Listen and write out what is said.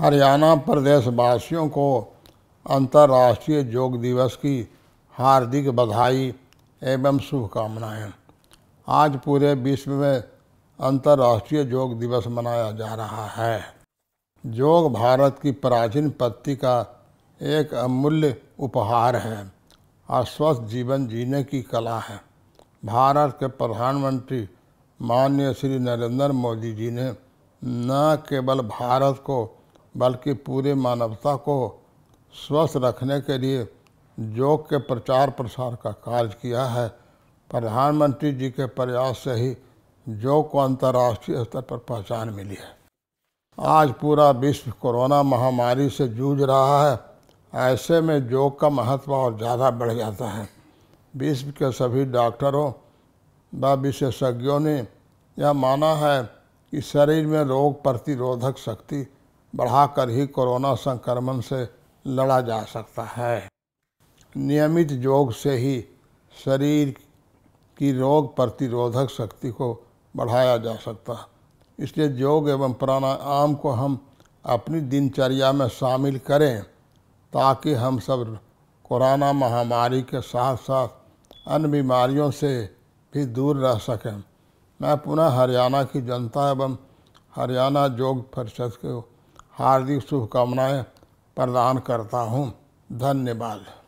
हरियाणा प्रदेशवासियों को अंतर्राष्ट्रीय योग दिवस की हार्दिक बधाई एवं शुभकामनाएं आज पूरे विश्व में अंतर्राष्ट्रीय योग दिवस मनाया जा रहा है योग भारत की प्राचीन पत्ति का एक अमूल्य उपहार है और स्वस्थ जीवन जीने की कला है भारत के प्रधानमंत्री माननीय श्री नरेंद्र मोदी जी ने न केवल भारत को बल्कि पूरी मानवता को स्वस्थ रखने के लिए योग के प्रचार प्रसार का कार्य किया है प्रधानमंत्री जी के प्रयास से ही योग को अंतर्राष्ट्रीय स्तर पर पहचान मिली है आज पूरा विश्व कोरोना महामारी से जूझ रहा है ऐसे में योग का महत्व और ज़्यादा बढ़ जाता है विश्व के सभी डॉक्टरों व विशेषज्ञों ने यह माना है कि शरीर में रोग प्रतिरोधक शक्ति बढ़ाकर ही कोरोना संक्रमण से लड़ा जा सकता है नियमित योग से ही शरीर की रोग प्रतिरोधक शक्ति को बढ़ाया जा सकता है इसलिए योग एवं प्राणायाम को हम अपनी दिनचर्या में शामिल करें ताकि हम सब कोरोना महामारी के साथ साथ अन्य बीमारियों से भी दूर रह सकें मैं पुनः हरियाणा की जनता एवं हरियाणा योग परिषद के हार्दिक शुभकामनाएँ प्रदान करता हूँ धन्यवाद